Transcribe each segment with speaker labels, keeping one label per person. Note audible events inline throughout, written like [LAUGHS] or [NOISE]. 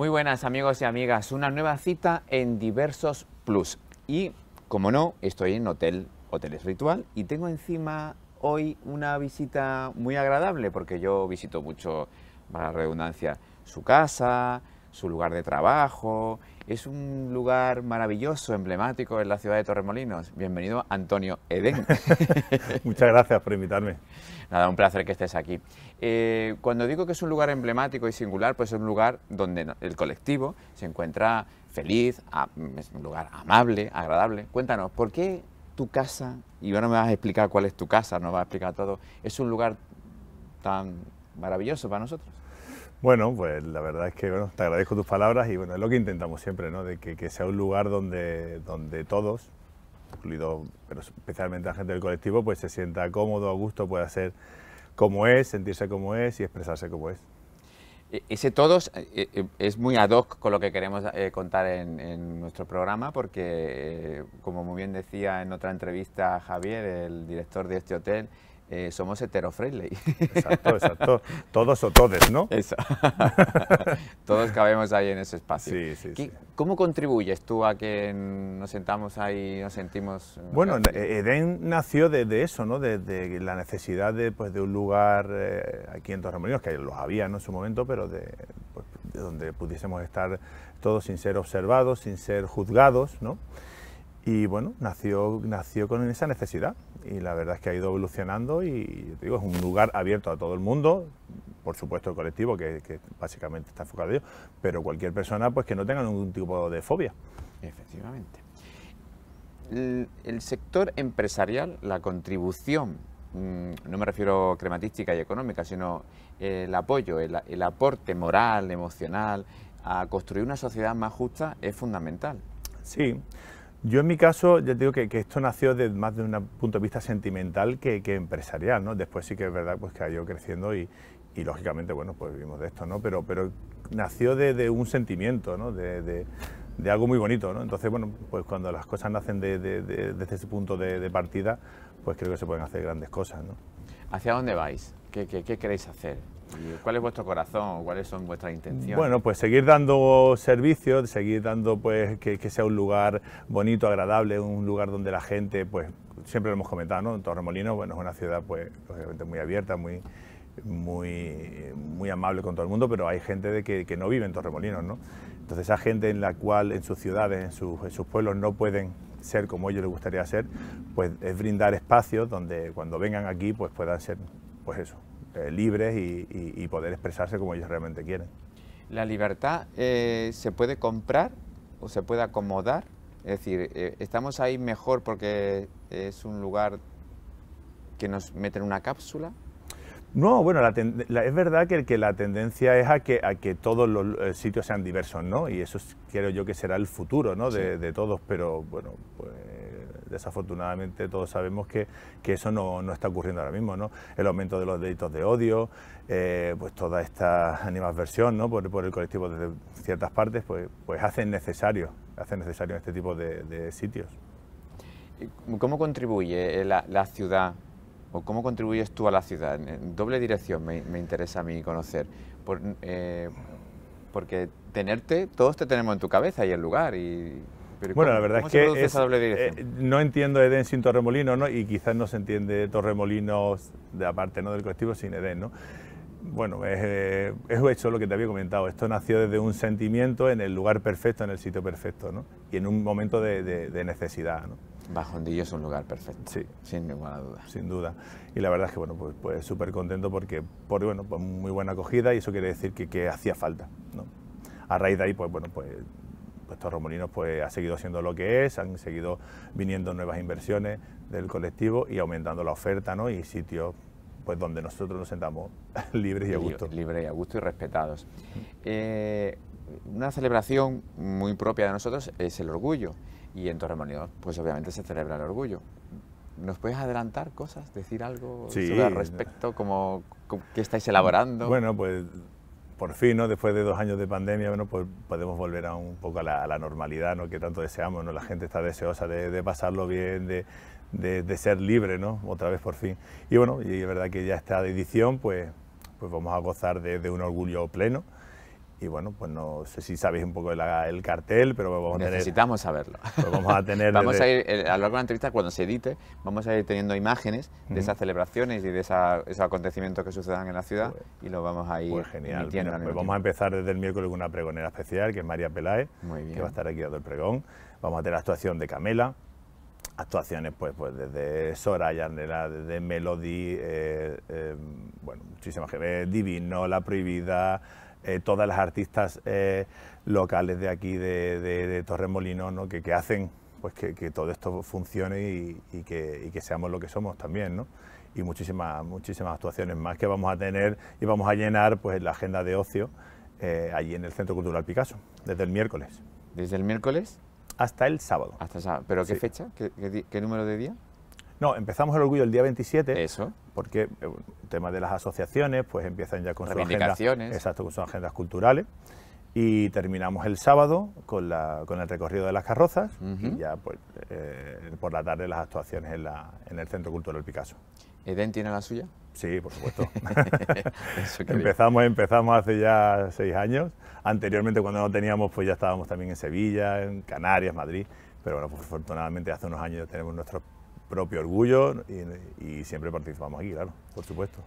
Speaker 1: Muy buenas amigos y amigas, una nueva cita en Diversos Plus. Y como no, estoy en Hotel Hoteles Ritual y tengo encima hoy una visita muy agradable porque yo visito mucho, para la redundancia, su casa, su lugar de trabajo es un lugar maravilloso, emblemático en la ciudad de Torremolinos. Bienvenido, Antonio Eden. [LAUGHS] Muchas gracias por invitarme. Nada, un placer que estés aquí. Eh, cuando digo que es un lugar emblemático y singular, pues es un lugar donde el colectivo se encuentra feliz, es un lugar amable, agradable. Cuéntanos, ¿por qué tu casa, y ahora me vas a explicar cuál es tu casa, nos vas a explicar todo, es un lugar
Speaker 2: tan maravilloso para nosotros? Bueno, pues la verdad es que bueno, te agradezco tus palabras y bueno, es lo que intentamos siempre, ¿no? De que, sea un lugar donde, donde todos, incluido, pero especialmente la gente del colectivo, pues se sienta cómodo, a gusto, pueda ser como es, sentirse como es y expresarse como es. E, ese todos eh, eh, eh, es muy ad hoc
Speaker 1: con lo que queremos contar en, nuestro programa porque, como muy bien decía en otra entrevista Javier, el director de este hotel, eh, somos hetero Exacto, exacto. [LAUGHS]
Speaker 2: Todos o todes, ¿no? [LAUGHS] Todos
Speaker 1: cabemos ahí en ese espacio. ¿Cómo contribuyes tú a que nos sentamos ahí, nos sentimos...
Speaker 2: Bueno, e- Edén nació de, eso, ¿no? De, la necesidad de, pues, de un lugar eh, aquí en Torremolinos, que los había en su momento, pero de, pues, de donde pudiésemos estar todos sin ser observados, sin ser juzgados, ¿no? Y bueno, nació, nació con esa necesidad y la verdad es que ha ido evolucionando y digo, es un lugar abierto a todo el mundo, por supuesto el colectivo que, básicamente está enfocado en ello, pero cualquier persona pues que no tenga ningún tipo de fobia. Efectivamente.
Speaker 1: El, sector empresarial, la contribución, mm, no me refiero crematística y económica, sino el apoyo, el, el aporte moral, emocional, a construir
Speaker 2: una sociedad más justa es fundamental. Sí. Yo en mi caso, ya te digo que, esto nació desde más de un punto de vista sentimental que, empresarial, ¿no? Después sí que es verdad pues, que ha ido creciendo y, lógicamente, bueno, pues vivimos de esto, ¿no? Pero, nació de, un sentimiento, ¿no? De, algo muy bonito, ¿no? Entonces, bueno, pues cuando las cosas nacen desde ese punto de, partida, pues creo que se pueden hacer grandes cosas, ¿no? ¿Hacia dónde vais? qué
Speaker 1: queréis hacer? ¿Cuál es vuestro corazón? ¿Cuáles son vuestras intenciones? Bueno,
Speaker 2: pues seguir dando servicios, seguir dando pues que, sea un lugar bonito, agradable, un lugar donde la gente, pues siempre lo hemos comentado, ¿no? Torremolinos, bueno, es una ciudad pues obviamente muy abierta, muy muy, muy amable con todo el mundo, pero hay gente de que, no vive en Torremolinos, ¿no? Entonces esa gente en la cual en sus ciudades, en sus, pueblos no pueden ser como ellos les gustaría ser, pues es brindar espacios donde cuando vengan aquí pues puedan ser, pues eso, eh, libres y, poder expresarse como ellos realmente quieren.
Speaker 1: ¿La libertad eh, se puede comprar o se puede acomodar? Es decir, eh, ¿estamos ahí mejor
Speaker 2: porque es un lugar que nos mete en una cápsula? No, bueno, la es verdad que, que, la tendencia es a que, a que todos los sitios sean diversos, ¿no? Y eso es, creo yo que será el futuro, ¿no? De, de todos, pero bueno, pues desafortunadamente todos sabemos que, eso no, está ocurriendo ahora mismo, ¿no? El aumento de los delitos de odio, eh, pues toda esta animadversión ¿no? por, el colectivo desde ciertas partes, pues, pues hacen necesario, hacen necesario este tipo de, sitios.
Speaker 1: ¿Cómo contribuye la, ciudad o cómo contribuyes tú a la ciudad? En doble dirección me, interesa a mí conocer. Eh, porque tenerte, todos te tenemos en tu cabeza y el lugar. Y bueno, la verdad es que eh,
Speaker 2: no entiendo Edén sin Torremolinos ¿no? y quizás no se entiende Torremolinos, de aparte ¿no? del colectivo, sin Edén. ¿no? Bueno, es, hecho eh, lo que te había comentado. Esto nació desde un sentimiento en el lugar perfecto, en el sitio perfecto ¿no? y en un momento de, necesidad. ¿no? Bajondillo es un lugar perfecto, sí. sin ninguna duda. Sin duda. Y la verdad es que, bueno, pues, pues súper contento porque, por, bueno, pues muy buena acogida y eso quiere decir que, hacía falta, ¿no? A raíz de ahí, pues, bueno, pues pues Torremolinos pues, ha seguido siendo lo que es, han seguido viniendo nuevas inversiones del colectivo y aumentando la oferta ¿no? y sitios pues donde nosotros nos sentamos [LAUGHS] libres y a gusto. Libres y a gusto y respetados. Eh, una
Speaker 1: celebración muy propia de nosotros es el orgullo y en Torremolinos pues obviamente se celebra el orgullo. ¿Nos puedes adelantar cosas, decir algo sobre al respecto, como,
Speaker 2: estáis elaborando? Bueno, pues por fin, ¿no? después de dos años de pandemia, bueno, pues podemos volver a un poco a la, normalidad ¿no? que tanto deseamos. ¿no? La gente está deseosa de, pasarlo bien, de, ser libre, ¿no? otra vez por fin. Y bueno, y es verdad que ya esta edición, pues, pues vamos a gozar de un orgullo pleno. Y bueno, pues no sé si sabéis un poco el cartel, pero vamos a tener... Necesitamos saberlo. Vamos a tener... [LAUGHS] vamos a ir, a lo largo de la entrevista,
Speaker 1: cuando se edite, vamos a ir teniendo imágenes de esas celebraciones y de esa, esos acontecimientos que sucedan
Speaker 2: en la ciudad pues, y lo vamos a ir Pues genial. pues vamos a empezar desde el miércoles con una pregonera especial, que es María Peláez, que va a estar aquí dando el pregón. Vamos a tener la actuación de Camela, actuaciones pues, pues desde Soraya, desde Melody, eh, eh, bueno, muchísimas que Divino, La Prohibida, eh, todas las artistas eh, locales de aquí, de, de, ¿no? que, que, hacen pues que, todo esto funcione y, que, seamos lo que somos también. ¿no? Y muchísimas, muchísimas actuaciones más que vamos a tener y vamos a llenar pues, la agenda de ocio eh, allí en el Centro Cultural Picasso, desde el miércoles. ¿Desde el miércoles? Hasta el sábado. Hasta sábado. ¿Pero qué fecha? qué número de día? No, empezamos el orgullo el día 27. Porque el eh, tema de las asociaciones, pues empiezan ya con sus agendas. Exacto, con sus agendas culturales. Y terminamos el sábado con, la, con el recorrido de las carrozas y ya pues, eh, por la tarde las actuaciones en, la, en el Centro Cultural Picasso. ¿Eden
Speaker 1: tiene la suya? Sí, por supuesto.
Speaker 2: [LAUGHS] empezamos, empezamos hace ya seis años. Anteriormente cuando no teníamos, pues ya estábamos también en Sevilla, en Canarias, Madrid. Pero bueno, pues afortunadamente hace unos años ya tenemos nuestros propio orgullo y, siempre participamos aquí, claro, por supuesto.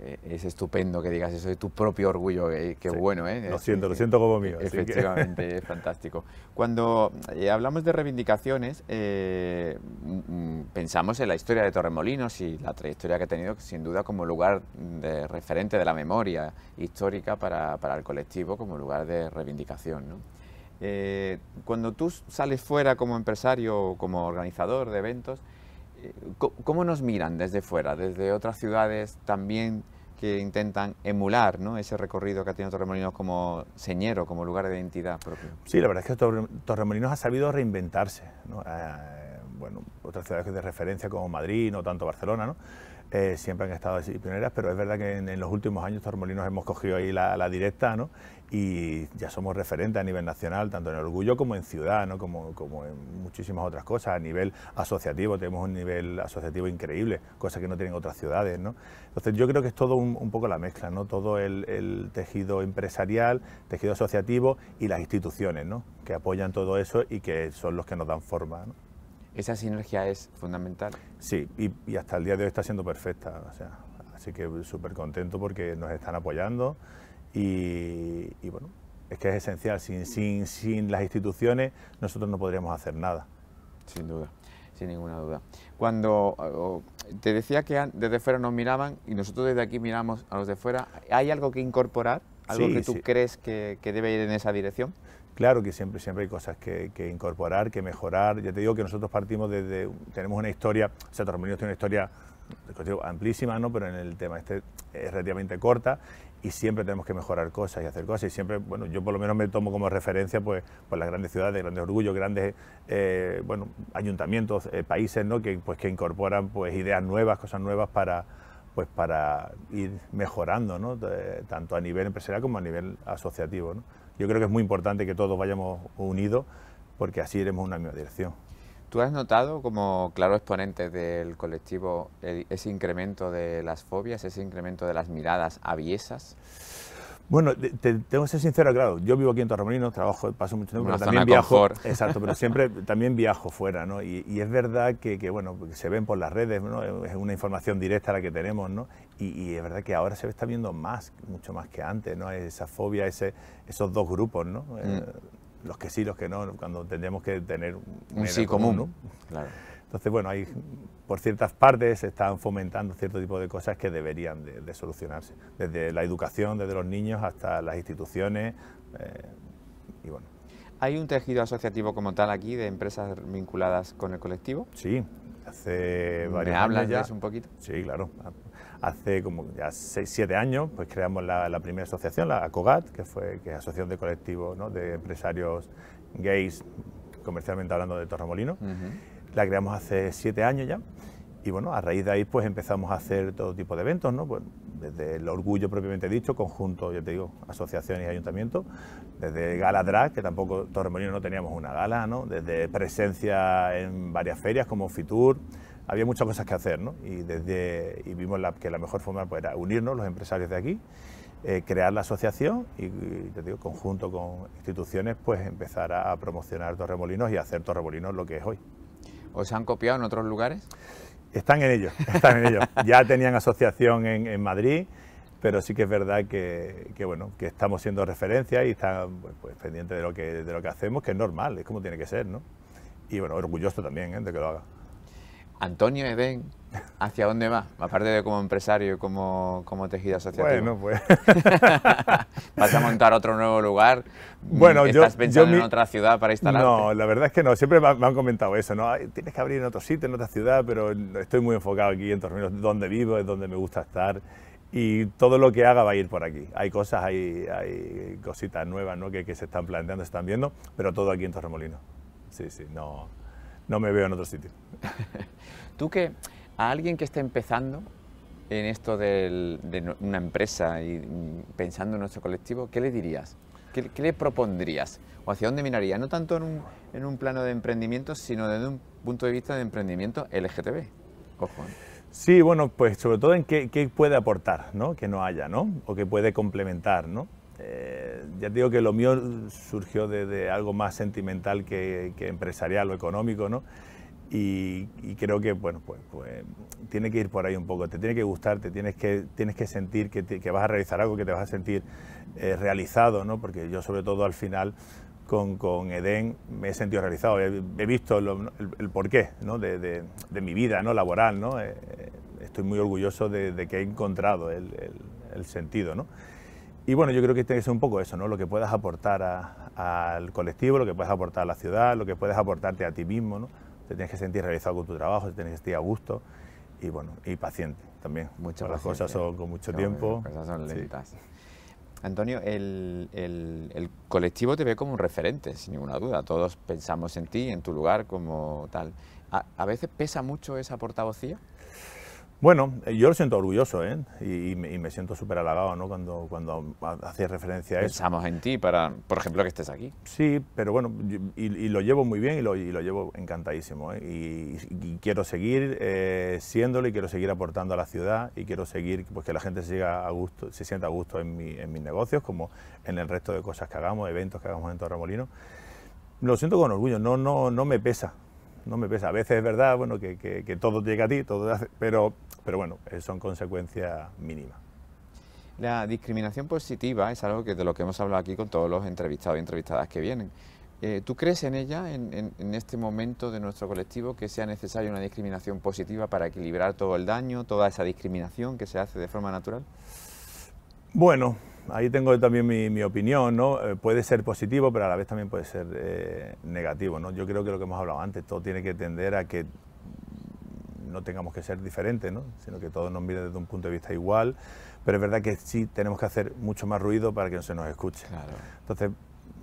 Speaker 2: Eh, es estupendo que digas eso de tu propio orgullo, qué, bueno, ¿eh? Lo siento, lo siento como mío. Efectivamente,
Speaker 1: [LAUGHS] es fantástico. Cuando eh, hablamos de reivindicaciones, eh, mm, mm, pensamos en la historia de Torremolinos y la trayectoria que ha tenido, sin duda, como lugar de referente de la memoria histórica para, el colectivo, como lugar de reivindicación, ¿no? cuando tú sales fuera como empresario o como organizador de eventos, ¿Cómo nos miran desde fuera, desde otras ciudades también que intentan emular ese recorrido que ha tenido Torremolinos como señero, como lugar de identidad propio?
Speaker 2: Sí, la verdad es que Torremolinos ha sabido reinventarse. ¿no? Eh, bueno, otras ciudades de referencia como Madrid, no tanto Barcelona, ¿no? Eh, siempre han estado así pero es verdad que en, los últimos años Tormolinos hemos cogido ahí la, directa, ¿no? Y ya somos referentes a nivel nacional, tanto en orgullo como en ciudad, ¿no? Como, en muchísimas otras cosas. A nivel asociativo, tenemos un nivel asociativo increíble, cosa que no tienen otras ciudades, ¿no? Entonces yo creo que es todo un, poco la mezcla, ¿no? Todo el, tejido empresarial, tejido asociativo y las instituciones, ¿no? Que apoyan todo eso y que son los que nos dan forma, esa sinergia es fundamental. Sí, y, hasta el día de hoy está siendo perfecta. así que súper contento porque nos están apoyando y, bueno, es que es esencial. Sin, sin, sin, las instituciones nosotros no podríamos hacer nada. Sin duda, sin ninguna duda.
Speaker 1: Cuando te decía que desde fuera nos miraban y nosotros desde aquí miramos a los de fuera, ¿hay algo que incorporar? ¿Algo que tú crees que, que debe ir en esa dirección?
Speaker 2: Claro que siempre, siempre hay cosas que, incorporar, que mejorar. Ya te digo que nosotros partimos desde, tenemos una historia, o sea, Torremolinos tiene una historia amplísima, ¿no? pero en el tema este es relativamente corta y siempre tenemos que mejorar cosas y hacer cosas. Y siempre, bueno, yo por lo menos me tomo como referencia pues, las grandes ciudades, grandes orgullos, grandes eh, bueno, ayuntamientos, eh, países ¿no? que, pues, que incorporan pues, ideas nuevas, cosas nuevas para pues para ir mejorando, ¿no? tanto a nivel empresarial como a nivel asociativo. Yo creo que es muy importante que todos vayamos unidos porque así iremos en una misma dirección. ¿Tú has notado como claro
Speaker 1: exponente del colectivo ese incremento de las fobias, ese incremento de las miradas aviesas?
Speaker 2: Bueno, te, tengo que ser sincero, claro, yo vivo aquí en Torremolinos, trabajo, paso mucho tiempo, pero también viajo, [LAUGHS] exacto, pero siempre también viajo fuera, ¿no? Y, es verdad que, bueno, se ven por las redes, ¿no? Es una información directa la que tenemos, ¿no? Y, es verdad que ahora se está viendo más, mucho más que antes, ¿no? Esa fobia, ese, esos dos grupos, ¿no? Mm. Eh, los que sí, los que no, cuando tendríamos que tener un, sí común ¿no? Claro. Entonces, bueno, hay, por ciertas partes se están fomentando cierto tipo de cosas que deberían de, solucionarse, desde la educación, desde los niños hasta las instituciones, eh, y bueno.
Speaker 1: ¿Hay un tejido asociativo como tal aquí de empresas vinculadas con el colectivo? Sí,
Speaker 2: hace varios ¿Me hablas ya. un poquito? Sí, claro. Hace como ya seis, siete años pues creamos la, primera asociación, la ACOGAT, que, fue, que es Asociación de Colectivos ¿no? de Empresarios Gays, comercialmente hablando de Torremolino la creamos hace siete años ya. Y bueno, a raíz de ahí pues empezamos a hacer todo tipo de eventos, ¿no? Pues, desde el orgullo propiamente dicho, conjunto, yo te digo, asociaciones y ayuntamientos, desde Gala Drag, que tampoco Torremolinos no teníamos una gala, ¿no? Desde presencia en varias ferias como Fitur, había muchas cosas que hacer, Y, desde, y vimos que la mejor forma pues, era unirnos los empresarios de aquí, eh, crear la asociación y, te digo, conjunto con instituciones, pues empezar a promocionar Torremolinos y hacer Torremolinos lo que es hoy o se han copiado en otros lugares? Están en ellos, están en ellos. [LAUGHS] Ya tenían asociación en, Madrid, pero sí que es verdad que, bueno, que estamos siendo referencia y están pues, pues, pendiente pendientes de lo, que, de lo que hacemos, que es normal, es como tiene que ser, ¿no? Y bueno, orgulloso también ¿eh? de que lo haga.
Speaker 1: Antonio Eden, ¿hacia dónde va? Aparte de como empresario como, como tejido asociativo. Bueno, pues. [LAUGHS] ¿Vas a montar otro nuevo lugar? Bueno, ¿Estás yo, pensando en otra ciudad para instalarte? No,
Speaker 2: la verdad es que no. Siempre me han comentado eso, ¿no? Tienes que abrir en otro sitio, en otra ciudad, pero estoy muy enfocado aquí en Torremolinos. donde vivo, es donde me gusta estar. Y todo lo que haga va a ir por aquí. Hay cosas, hay, hay cositas nuevas ¿no? que, que se están planteando, se están viendo, pero todo aquí en Torremolinos. Sí, sí, no no me veo en otro sitio. [LAUGHS]
Speaker 1: Tú que a alguien que está empezando en esto de una empresa y pensando en nuestro colectivo, ¿qué le dirías? ¿Qué, le propondrías? ¿O hacia dónde miraría? No tanto en un, plano de emprendimiento, sino desde un punto de vista de emprendimiento
Speaker 2: LGTB. ¿eh? Sí, bueno, pues sobre todo en qué, qué puede aportar, ¿no? Que no haya, ¿no? O que puede complementar, ¿no? Eh, ya te digo que lo mío surgió de, algo más sentimental que, empresarial o económico, ¿no? Y, creo que, bueno, pues, pues, tiene que ir por ahí un poco, te tiene que gustar, te tienes que, tienes que sentir que, vas a realizar algo, que te vas a sentir eh, realizado, ¿no? Porque yo sobre todo al final con, con, Edén me he sentido realizado, he, visto el, porqué ¿no? de, mi vida ¿no? laboral, ¿no? Eh, estoy muy orgulloso de, que he encontrado el, el sentido, ¿no? Y bueno, yo creo que tiene que ser un poco eso, ¿no? Lo que puedas aportar a, al colectivo, lo que puedas aportar a la ciudad, lo que puedes aportarte a ti mismo, ¿no? Te tienes que sentir realizado con tu trabajo, te tienes que sentir a gusto y bueno, y paciente también. Muchas Las cosas son con mucho tiempo. Las cosas son lentas.
Speaker 1: Antonio, el, colectivo te ve como un referente, sin ninguna duda. Todos pensamos en ti, en tu lugar, como tal. a, a veces pesa mucho
Speaker 2: esa portavocía? Bueno, yo lo siento orgulloso, ¿eh? Y, me, siento súper halagado, ¿no? Cuando, cuando hacéis referencia a eso. Pensamos en ti para, por ejemplo, que estés aquí. Sí, pero bueno, y, lo llevo muy bien y lo, llevo encantadísimo, ¿eh? Y, quiero seguir eh, siéndolo y quiero seguir aportando a la ciudad y quiero seguir pues, que la gente se, a gusto, se sienta a gusto en, mi, mis negocios, como en el resto de cosas que hagamos, eventos que hagamos en Torremolino. Lo siento con orgullo, no, no, no me pesa, no me pesa. A veces es verdad, bueno, que, todo llega a ti, todo pero, pero bueno, eh, son consecuencias mínimas.
Speaker 1: La discriminación positiva es algo que de lo que hemos hablado aquí con todos los entrevistados y entrevistadas que vienen. Eh, ¿Tú crees en ella, en, en, este momento de nuestro colectivo, que sea necesaria una discriminación positiva para equilibrar todo el daño, toda esa discriminación que se hace de forma natural?
Speaker 2: Bueno, ahí tengo también mi, opinión, ¿no? Eh, puede ser positivo, pero a la vez también puede ser eh, negativo, ¿no? Yo creo que lo que hemos hablado antes, todo tiene que tender a que no tengamos que ser diferentes, ¿no? sino que todo nos mire desde un punto de vista igual, pero es verdad que sí tenemos que hacer mucho más ruido para que no se nos escuche. Entonces,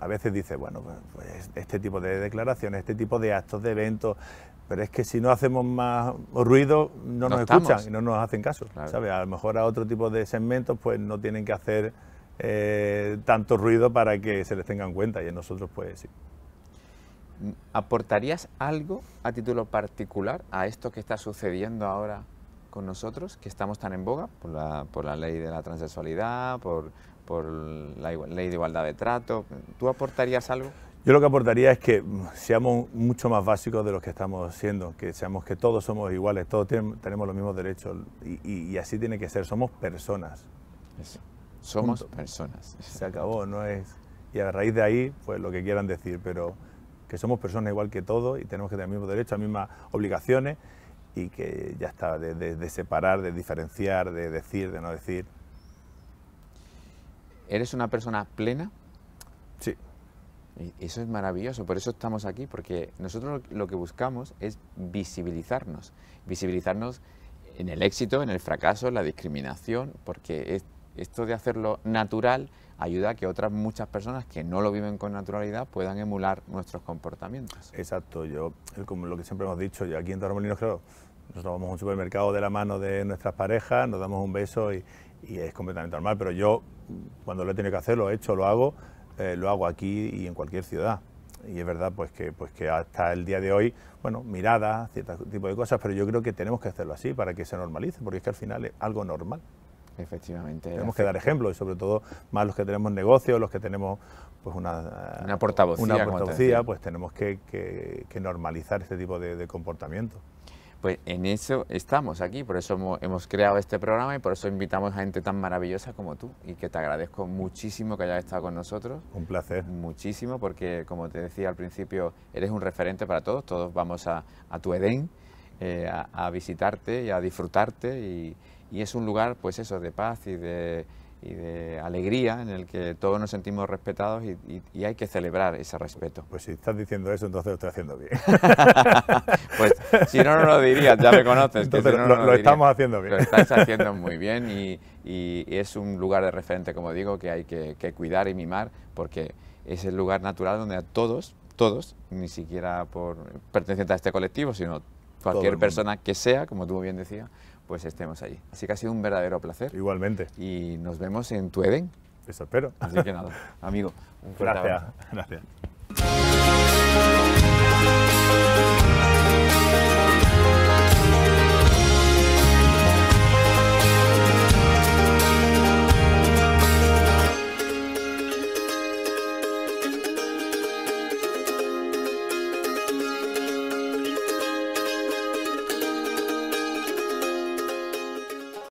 Speaker 2: a veces dice, bueno, pues, pues este tipo de declaraciones, este tipo de actos, de eventos, pero es que si no hacemos más ruido, no, nos escuchan y no nos hacen caso. ¿sabes? A lo mejor a otro tipo de segmentos, pues no tienen que hacer eh, tanto ruido para que se les tenga en cuenta y en nosotros pues sí. ¿Aportarías algo a título particular a esto
Speaker 1: que está sucediendo ahora con nosotros, que estamos tan en boga por la, ley de la transexualidad, por, la ley de igualdad de trato? ¿Tú aportarías algo?
Speaker 2: Yo lo que aportaría es que mm, seamos mucho más básicos de los que estamos siendo, que seamos que todos somos iguales, todos tenemos los mismos derechos y, así tiene que ser, somos personas. Somos personas. Se acabó, no es. Y a raíz de ahí, pues lo que quieran decir, pero que somos personas igual que todos y tenemos que tener el mismo derecho, las mismas obligaciones y que ya está, de, separar, de diferenciar, de decir, de no decir. ¿Eres una persona plena? Sí.
Speaker 1: eso es maravilloso, por eso estamos aquí, porque nosotros lo que buscamos es visibilizarnos, visibilizarnos en el éxito, en el fracaso, en la discriminación, porque es esto de hacerlo natural ayuda a que otras muchas personas que no lo viven con naturalidad puedan
Speaker 2: emular nuestros comportamientos. Exacto, yo, como lo que siempre hemos dicho, yo aquí en Torremolinos, claro, nosotros vamos a un supermercado de la mano de nuestras parejas, nos damos un beso y, es completamente normal, pero yo cuando lo he tenido que hacer, lo he hecho, lo hago, eh, lo hago aquí y en cualquier ciudad. Y es verdad pues que, pues que hasta el día de hoy, bueno, mirada cierto tipo de cosas, pero yo creo que tenemos que hacerlo así para que se normalice, porque es que al final es algo normal. Efectivamente. Tenemos que dar ejemplo y sobre todo más los que tenemos negocios, los que tenemos pues una, una portavocía, una portavocía pues tenemos que, normalizar este tipo de, comportamiento.
Speaker 1: Pues en eso estamos aquí, por eso hemos, creado este programa y por eso invitamos a gente tan maravillosa como tú y que te agradezco muchísimo que hayas estado con nosotros. Un placer. Muchísimo porque como te decía al principio, eres un referente para todos, todos vamos a, tu Edén eh, a, visitarte y a disfrutarte y es un lugar, pues eso, de paz y de, y de alegría en el que todos nos sentimos respetados y, hay que celebrar ese
Speaker 2: respeto. Pues si estás diciendo eso, entonces lo estoy haciendo bien. [LAUGHS] pues si no, no lo dirías, ya me conoces. Entonces, lo, estamos haciendo bien. Lo estás haciendo muy
Speaker 1: bien y, y, es un lugar de referente, como digo, que hay que, cuidar y mimar porque es el lugar natural donde a todos, todos, ni siquiera por pertenecientes a este colectivo, sino cualquier persona que sea, como tú bien decías, pues estemos allí. Así que ha sido un verdadero placer. Igualmente. Y nos vemos en tu Eden. Eso espero. Así que [LAUGHS] nada, amigo, un Gracias.
Speaker 2: Gracias.